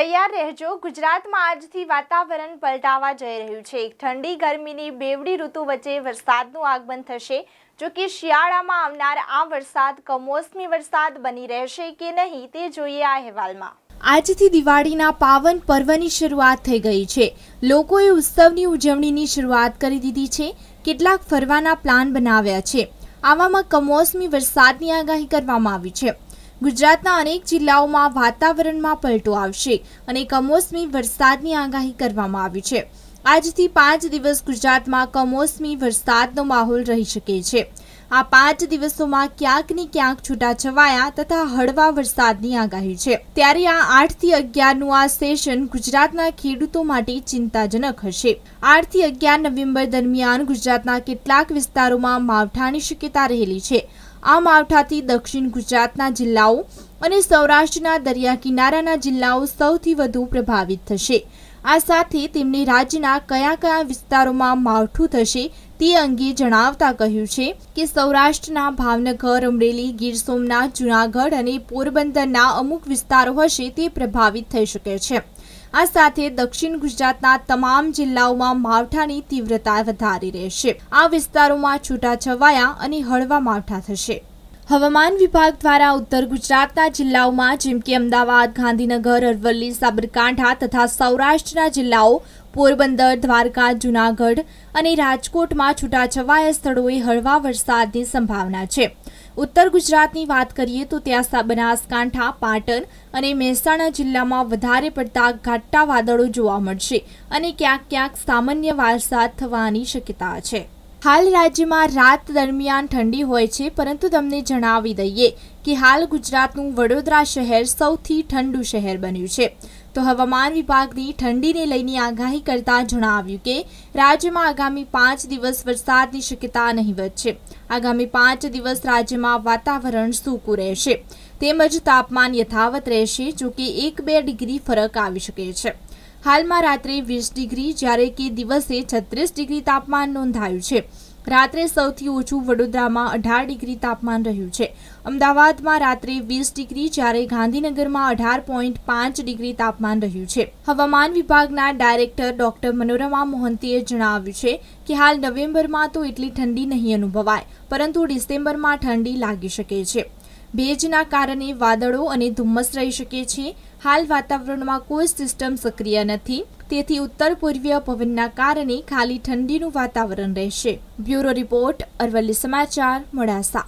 તૈયાર રહેજો ગુજરાતમાં આજથી વાતાવરણ પલટાવા જઈ રહ્યું છે ઠંડી ગરમીની બેવડી ઋતુ વચ્ચે વરસાદનું આગમન થશે જો કે શિયાળામાં આવનાર આ વરસાદ કમોસમી વરસાદ બની રહેશે કે નહીં તે જોઈએ આ અહેવાલમાં આજથી દિવાળીના પાવન પર્વની શરૂઆત થઈ ગઈ છે લોકોએ ઉત્સવની ઉજવણીની શરૂઆત કરી દીધી છે કેટલાક ફરવાના પ્લાન બનાવ્યા છે આવામાં કમોસમી વરસાદની આગાહી કરવામાં આવી છે ગુજરાતના અનેક જિલ્લાઓમાં વાતાવરણમાં પલટો આવશે અને કમોસમી વરસાદની આગાહી કરવામાં આવી છે આજથી પાંચ દિવસ ગુજરાતમાં કમોસમી વરસાદનો માહોલ રહી શકે છે આ પાંચ દિવસોમાં ક્યાંક ને ક્યાંક છૂટાછવાયા તથા હળવા વરસાદની આગાહી છે ત્યારે આ આઠથી અગિયારનું આ સેશન ગુજરાતના ખેડૂતો માટે ચિંતાજનક હશે આઠથી અગિયાર નવેમ્બર દરમિયાન ગુજરાતના કેટલાક વિસ્તારોમાં માવઠાની શક્યતા રહેલી છે આ માવઠાથી દક્ષિણ ગુજરાતના જિલ્લાઓ અને સૌરાષ્ટ્રના દરિયા કિનારાના જિલ્લાઓ સૌથી વધુ પ્રભાવિત થશે આ સાથે તેમણે રાજ્યના કયા કયા વિસ્તારોમાં માવઠું થશે તે અંગે જણાવતા કહ્યું છે કે સૌરાષ્ટ્રના ભાવનગર અમરેલી ગીર સોમનાથ જુનાગઢ અને પોરબંદરના અમુક વિસ્તારો હશે તે પ્રભાવિત થઈ શકે છે આ સાથે દક્ષિણ ગુજરાતના તમામ જિલ્લાઓમાં માવઠાની તીવ્રતા વધારી રહેશે આ વિસ્તારોમાં છૂટાછવાયા અને હળવા માવઠા થશે હવામાન વિભાગ દ્વારા ઉત્તર ગુજરાતના જિલ્લાઓમાં જેમ કે અમદાવાદ ગાંધીનગર અરવલ્લી સાબરકાંઠા તથા સૌરાષ્ટ્રના જિલ્લાઓ પોરબંદર દ્વારકા જૂનાગઢ અને રાજકોટમાં છૂટાછવાયા સ્થળોએ હળવા વરસાદની સંભાવના છે ઉત્તર ગુજરાતની વાત કરીએ તો ત્યાં બનાસકાંઠા પાટણ અને મહેસાણા જિલ્લામાં વધારે પડતા ઘાટા વાદળો જોવા મળશે અને ક્યાંક ક્યાંક સામાન્ય વરસાદ થવાની શક્યતા છે હાલ રાજ્યમાં રાત દરમિયાન ઠંડી હોય છે પરંતુ તમને જણાવી દઈએ કે હાલ ગુજરાતનું વડોદરા શહેર સૌથી ઠંડુ શહેર બન્યું છે તો હવામાન વિભાગની ઠંડીને લઈને આગાહી કરતા જણાવ્યું કે રાજ્યમાં આગામી પાંચ દિવસ વરસાદની શક્યતા નહીવત છે આગામી પાંચ દિવસ રાજ્યમાં વાતાવરણ સૂકું રહેશે તેમજ તાપમાન યથાવત રહેશે જો કે એક બે ડિગ્રી ફરક આવી શકે છે હાલમાં રાત્રે વીસ ડિગ્રી જ્યારે કે દિવસે છત્રીસ ડિગ્રી તાપમાન નોંધાયું છે રાત્રે સૌથી ઓછું વડોદરામાં અઢાર ડિગ્રી તાપમાન રહ્યું છે અમદાવાદમાં રાત્રે વીસ ડિગ્રી જ્યારે ગાંધીનગરમાં અઢાર પોઈન્ટ પાંચ ડિગ્રી તાપમાન રહ્યું છે હવામાન વિભાગના ડાયરેક્ટર ડોક્ટર મનોરમા મોહંતીએ જણાવ્યું છે કે હાલ નવેમ્બરમાં તો એટલી ઠંડી નહીં અનુભવાય પરંતુ ડિસેમ્બરમાં ઠંડી લાગી શકે છે ભેજના કારણે વાદળો અને ધુમ્મસ રહી શકે છે હાલ વાતાવરણમાં કોઈ સિસ્ટમ સક્રિય નથી તેથી ઉત્તર પૂર્વીય પવનના કારણે ખાલી ઠંડીનું વાતાવરણ રહેશે બ્યુરો રિપોર્ટ અરવલ્લી સમાચાર મોડાસા